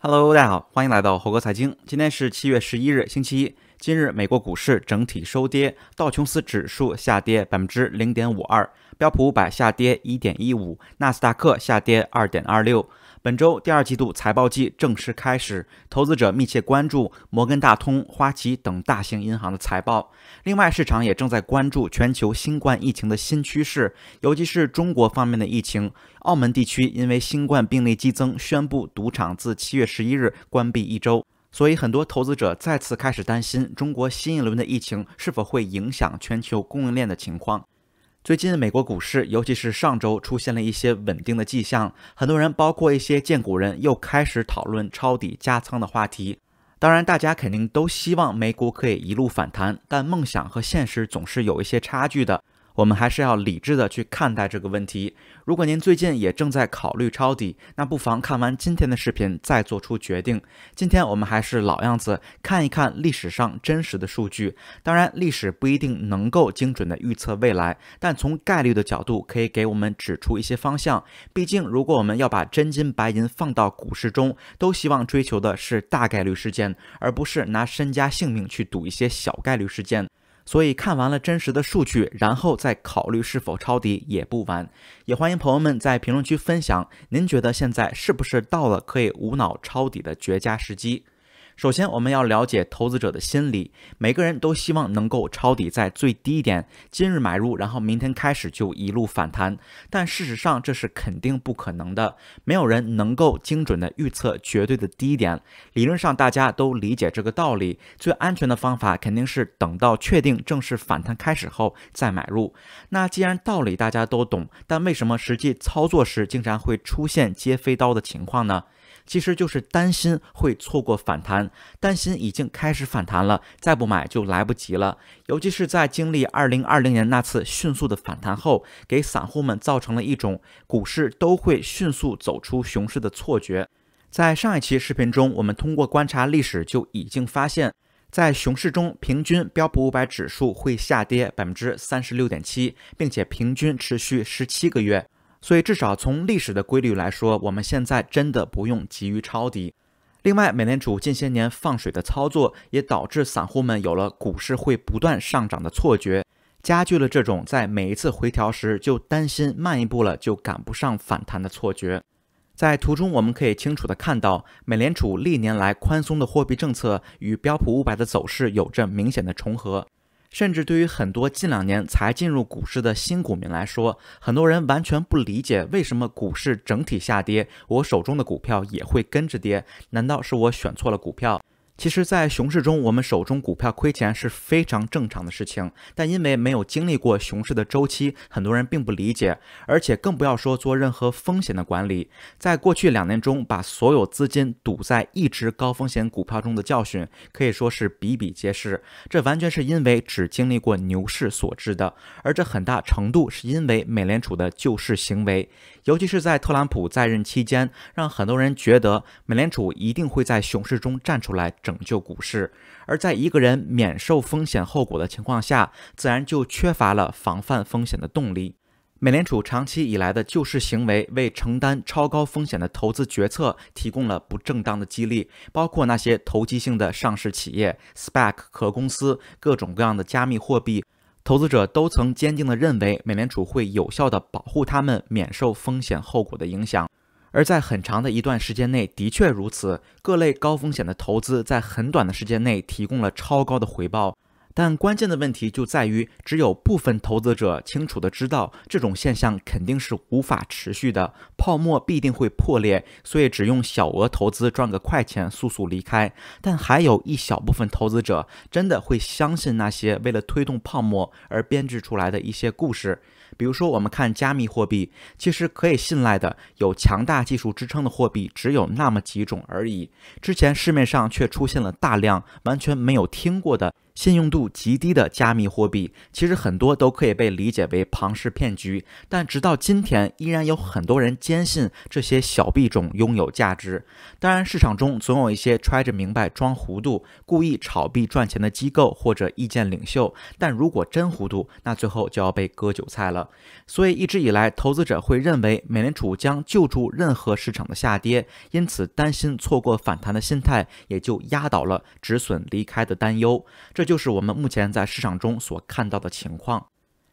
Hello，大家好，欢迎来到猴哥财经。今天是七月十一日，星期一。今日美国股市整体收跌，道琼斯指数下跌百分之零点五二，标普五百下跌一点一五，纳斯达克下跌二点二六。本周第二季度财报季正式开始，投资者密切关注摩根大通、花旗等大型银行的财报。另外，市场也正在关注全球新冠疫情的新趋势，尤其是中国方面的疫情。澳门地区因为新冠病例激增，宣布赌场自七月十一日关闭一周。所以，很多投资者再次开始担心，中国新一轮的疫情是否会影响全球供应链的情况。最近美国股市，尤其是上周，出现了一些稳定的迹象。很多人，包括一些荐股人，又开始讨论抄底加仓的话题。当然，大家肯定都希望美股可以一路反弹，但梦想和现实总是有一些差距的。我们还是要理智的去看待这个问题。如果您最近也正在考虑抄底，那不妨看完今天的视频再做出决定。今天我们还是老样子，看一看历史上真实的数据。当然，历史不一定能够精准的预测未来，但从概率的角度，可以给我们指出一些方向。毕竟，如果我们要把真金白银放到股市中，都希望追求的是大概率事件，而不是拿身家性命去赌一些小概率事件。所以看完了真实的数据，然后再考虑是否抄底也不晚。也欢迎朋友们在评论区分享，您觉得现在是不是到了可以无脑抄底的绝佳时机？首先，我们要了解投资者的心理。每个人都希望能够抄底在最低点，今日买入，然后明天开始就一路反弹。但事实上，这是肯定不可能的。没有人能够精准的预测绝对的低点。理论上，大家都理解这个道理。最安全的方法肯定是等到确定正式反弹开始后再买入。那既然道理大家都懂，但为什么实际操作时经常会出现接飞刀的情况呢？其实就是担心会错过反弹，担心已经开始反弹了，再不买就来不及了。尤其是在经历2020年那次迅速的反弹后，给散户们造成了一种股市都会迅速走出熊市的错觉。在上一期视频中，我们通过观察历史就已经发现，在熊市中，平均标普五百指数会下跌百分之三十六点七，并且平均持续十七个月。所以，至少从历史的规律来说，我们现在真的不用急于抄底。另外，美联储近些年放水的操作，也导致散户们有了股市会不断上涨的错觉，加剧了这种在每一次回调时就担心慢一步了就赶不上反弹的错觉。在图中，我们可以清楚地看到，美联储历年来宽松的货币政策与标普五百的走势有着明显的重合。甚至对于很多近两年才进入股市的新股民来说，很多人完全不理解为什么股市整体下跌，我手中的股票也会跟着跌？难道是我选错了股票？其实，在熊市中，我们手中股票亏钱是非常正常的事情。但因为没有经历过熊市的周期，很多人并不理解，而且更不要说做任何风险的管理。在过去两年中，把所有资金赌在一只高风险股票中的教训，可以说是比比皆是。这完全是因为只经历过牛市所致的，而这很大程度是因为美联储的救市行为，尤其是在特朗普在任期间，让很多人觉得美联储一定会在熊市中站出来。拯救股市，而在一个人免受风险后果的情况下，自然就缺乏了防范风险的动力。美联储长期以来的救市行为，为承担超高风险的投资决策提供了不正当的激励，包括那些投机性的上市企业、SPAC 壳公司、各种各样的加密货币投资者，都曾坚定地认为，美联储会有效地保护他们免受风险后果的影响。而在很长的一段时间内，的确如此。各类高风险的投资在很短的时间内提供了超高的回报，但关键的问题就在于，只有部分投资者清楚地知道这种现象肯定是无法持续的，泡沫必定会破裂，所以只用小额投资赚个快钱，速速离开。但还有一小部分投资者真的会相信那些为了推动泡沫而编制出来的一些故事。比如说，我们看加密货币，其实可以信赖的、有强大技术支撑的货币只有那么几种而已。之前市面上却出现了大量完全没有听过的。信用度极低的加密货币，其实很多都可以被理解为庞氏骗局。但直到今天，依然有很多人坚信这些小币种拥有价值。当然，市场中总有一些揣着明白装糊涂、故意炒币赚钱的机构或者意见领袖。但如果真糊涂，那最后就要被割韭菜了。所以一直以来，投资者会认为美联储将救助任何市场的下跌，因此担心错过反弹的心态也就压倒了止损离开的担忧。这。就是我们目前在市场中所看到的情况，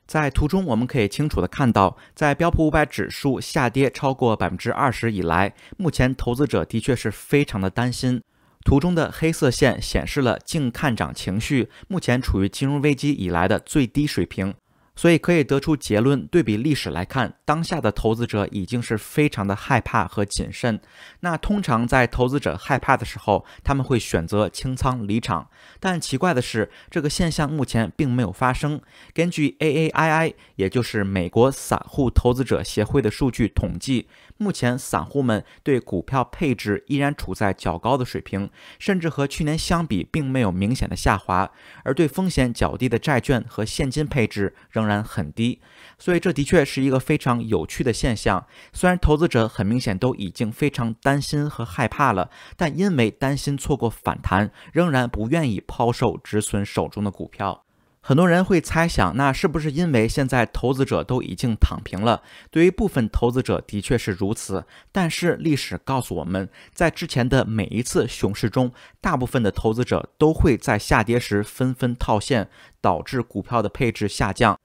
在图中我们可以清楚的看到，在标普五百指数下跌超过百分之二十以来，目前投资者的确是非常的担心。图中的黑色线显示了净看涨情绪，目前处于金融危机以来的最低水平。所以可以得出结论，对比历史来看，当下的投资者已经是非常的害怕和谨慎。那通常在投资者害怕的时候，他们会选择清仓离场。但奇怪的是，这个现象目前并没有发生。根据 A A I I，也就是美国散户投资者协会的数据统计，目前散户们对股票配置依然处在较高的水平，甚至和去年相比并没有明显的下滑。而对风险较低的债券和现金配置仍。仍然很低，所以这的确是一个非常有趣的现象。虽然投资者很明显都已经非常担心和害怕了，但因为担心错过反弹，仍然不愿意抛售止损手中的股票。很多人会猜想，那是不是因为现在投资者都已经躺平了？对于部分投资者的确是如此，但是历史告诉我们，在之前的每一次熊市中，大部分的投资者都会在下跌时纷纷套现，导致股票的配置下降。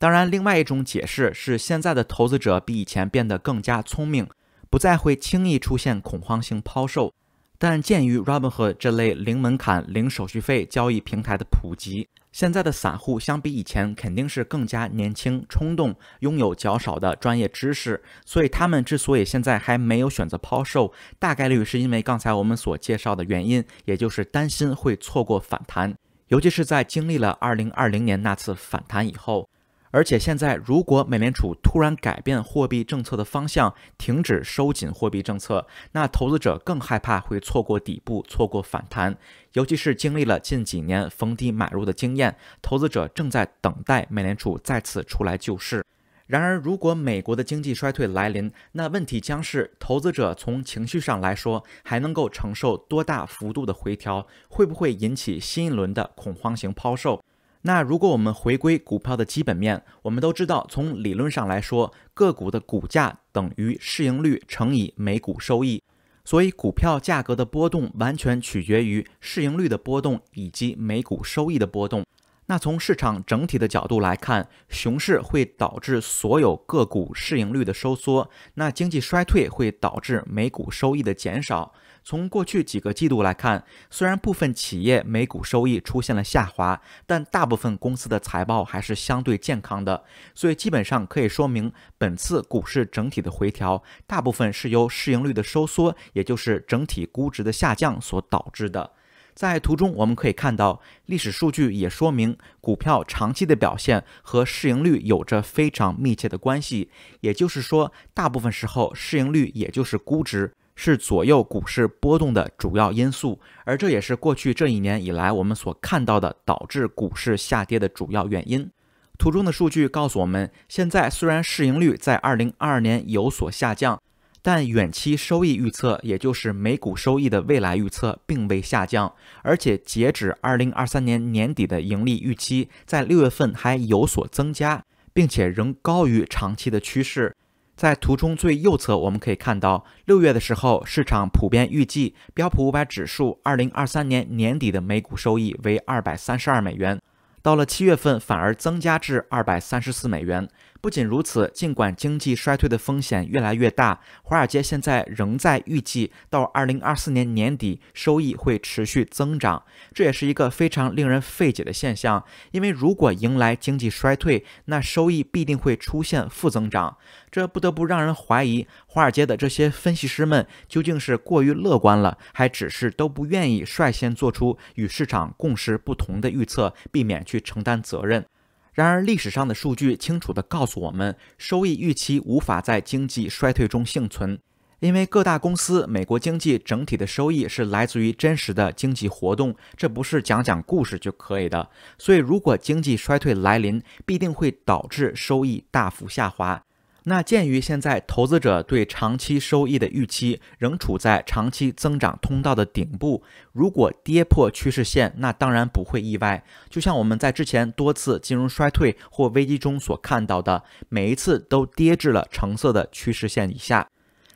当然，另外一种解释是，现在的投资者比以前变得更加聪明，不再会轻易出现恐慌性抛售。但鉴于 Robinhood 这类零门槛、零手续费交易平台的普及，现在的散户相比以前肯定是更加年轻、冲动，拥有较少的专业知识。所以，他们之所以现在还没有选择抛售，大概率是因为刚才我们所介绍的原因，也就是担心会错过反弹，尤其是在经历了2020年那次反弹以后。而且现在，如果美联储突然改变货币政策的方向，停止收紧货币政策，那投资者更害怕会错过底部，错过反弹。尤其是经历了近几年逢低买入的经验，投资者正在等待美联储再次出来救市。然而，如果美国的经济衰退来临，那问题将是投资者从情绪上来说，还能够承受多大幅度的回调？会不会引起新一轮的恐慌型抛售？那如果我们回归股票的基本面，我们都知道，从理论上来说，个股的股价等于市盈率乘以每股收益，所以股票价格的波动完全取决于市盈率的波动以及每股收益的波动。那从市场整体的角度来看，熊市会导致所有个股市盈率的收缩，那经济衰退会导致每股收益的减少。从过去几个季度来看，虽然部分企业每股收益出现了下滑，但大部分公司的财报还是相对健康的，所以基本上可以说明，本次股市整体的回调，大部分是由市盈率的收缩，也就是整体估值的下降所导致的。在图中我们可以看到，历史数据也说明，股票长期的表现和市盈率有着非常密切的关系，也就是说，大部分时候市盈率也就是估值。是左右股市波动的主要因素，而这也是过去这一年以来我们所看到的导致股市下跌的主要原因。图中的数据告诉我们，现在虽然市盈率在二零二二年有所下降，但远期收益预测，也就是每股收益的未来预测，并未下降，而且截止二零二三年年底的盈利预期在六月份还有所增加，并且仍高于长期的趋势。在图中最右侧，我们可以看到，六月的时候，市场普遍预计标普五百指数二零二三年年底的每股收益为二百三十二美元，到了七月份，反而增加至二百三十四美元。不仅如此，尽管经济衰退的风险越来越大，华尔街现在仍在预计到2024年年底收益会持续增长。这也是一个非常令人费解的现象，因为如果迎来经济衰退，那收益必定会出现负增长。这不得不让人怀疑，华尔街的这些分析师们究竟是过于乐观了，还只是都不愿意率先做出与市场共识不同的预测，避免去承担责任。然而，历史上的数据清楚地告诉我们，收益预期无法在经济衰退中幸存，因为各大公司、美国经济整体的收益是来自于真实的经济活动，这不是讲讲故事就可以的。所以，如果经济衰退来临，必定会导致收益大幅下滑。那鉴于现在投资者对长期收益的预期仍处在长期增长通道的顶部，如果跌破趋势线，那当然不会意外。就像我们在之前多次金融衰退或危机中所看到的，每一次都跌至了橙色的趋势线以下。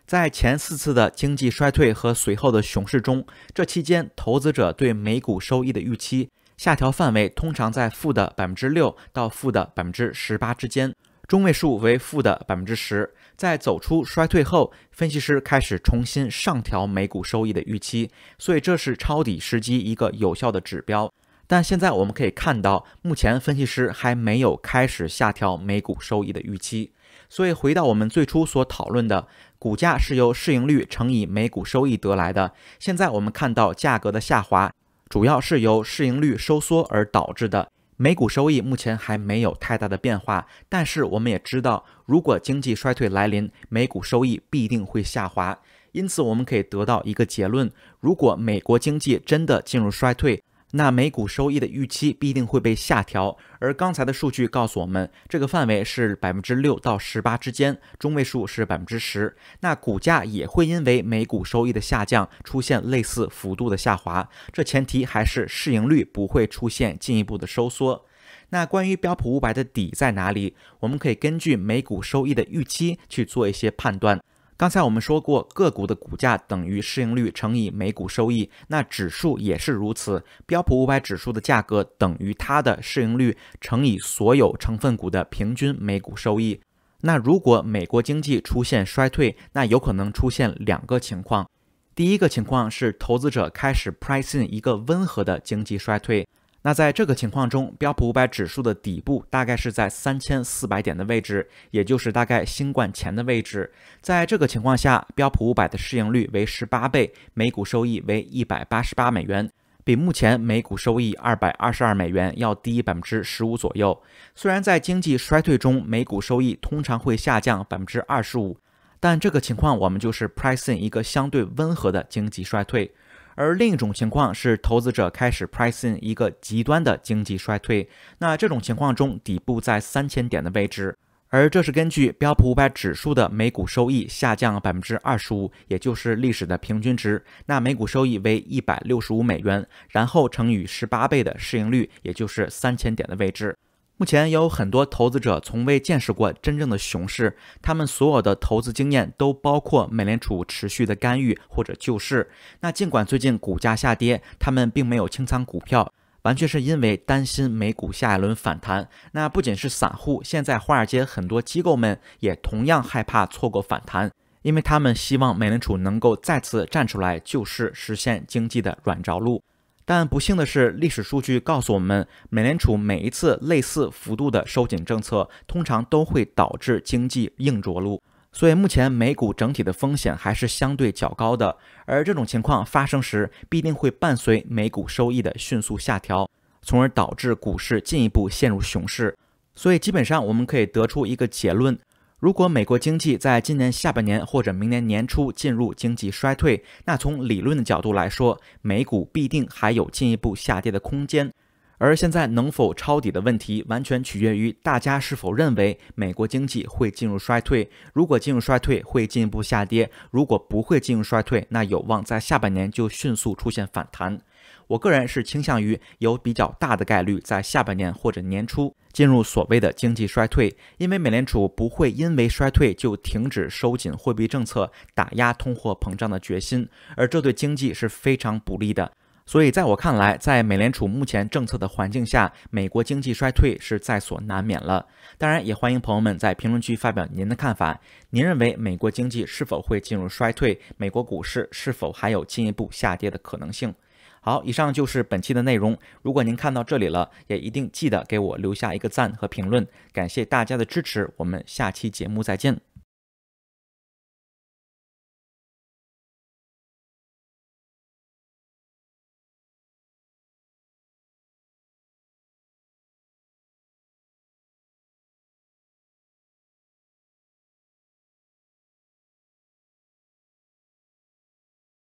在前四次的经济衰退和随后的熊市中，这期间投资者对美股收益的预期下调范围通常在负的百分之六到负的百分之十八之间。中位数为负的百分之十，在走出衰退后，分析师开始重新上调每股收益的预期，所以这是抄底时机一个有效的指标。但现在我们可以看到，目前分析师还没有开始下调每股收益的预期，所以回到我们最初所讨论的，股价是由市盈率乘以每股收益得来的。现在我们看到价格的下滑，主要是由市盈率收缩而导致的。美股收益目前还没有太大的变化，但是我们也知道，如果经济衰退来临，美股收益必定会下滑。因此，我们可以得到一个结论：如果美国经济真的进入衰退，那每股收益的预期必定会被下调，而刚才的数据告诉我们，这个范围是百分之六到十八之间，中位数是百分之十。那股价也会因为每股收益的下降出现类似幅度的下滑，这前提还是市盈率不会出现进一步的收缩。那关于标普五百的底在哪里，我们可以根据每股收益的预期去做一些判断。刚才我们说过，个股的股价等于市盈率乘以每股收益，那指数也是如此。标普五百指数的价格等于它的市盈率乘以所有成分股的平均每股收益。那如果美国经济出现衰退，那有可能出现两个情况：第一个情况是投资者开始 pricing 一个温和的经济衰退。那在这个情况中，标普五百指数的底部大概是在三千四百点的位置，也就是大概新冠前的位置。在这个情况下，标普五百的市盈率为十八倍，每股收益为一百八十八美元，比目前每股收益二百二十二美元要低百分之十五左右。虽然在经济衰退中，每股收益通常会下降百分之二十五，但这个情况我们就是 pricing 一个相对温和的经济衰退。而另一种情况是，投资者开始 pricing 一个极端的经济衰退。那这种情况中，底部在三千点的位置。而这是根据标普五百指数的每股收益下降百分之二十五，也就是历史的平均值。那每股收益为一百六十五美元，然后乘以十八倍的市盈率，也就是三千点的位置。目前也有很多投资者从未见识过真正的熊市，他们所有的投资经验都包括美联储持续的干预或者救市。那尽管最近股价下跌，他们并没有清仓股票，完全是因为担心美股下一轮反弹。那不仅是散户，现在华尔街很多机构们也同样害怕错过反弹，因为他们希望美联储能够再次站出来救市，实现经济的软着陆。但不幸的是，历史数据告诉我们，美联储每一次类似幅度的收紧政策，通常都会导致经济硬着陆。所以，目前美股整体的风险还是相对较高的。而这种情况发生时，必定会伴随美股收益的迅速下调，从而导致股市进一步陷入熊市。所以，基本上我们可以得出一个结论。如果美国经济在今年下半年或者明年年初进入经济衰退，那从理论的角度来说，美股必定还有进一步下跌的空间。而现在能否抄底的问题，完全取决于大家是否认为美国经济会进入衰退。如果进入衰退会进一步下跌，如果不会进入衰退，那有望在下半年就迅速出现反弹。我个人是倾向于有比较大的概率在下半年或者年初进入所谓的经济衰退，因为美联储不会因为衰退就停止收紧货币政策、打压通货膨胀的决心，而这对经济是非常不利的。所以在我看来，在美联储目前政策的环境下，美国经济衰退是在所难免了。当然，也欢迎朋友们在评论区发表您的看法。您认为美国经济是否会进入衰退？美国股市是否还有进一步下跌的可能性？好，以上就是本期的内容。如果您看到这里了，也一定记得给我留下一个赞和评论，感谢大家的支持。我们下期节目再见。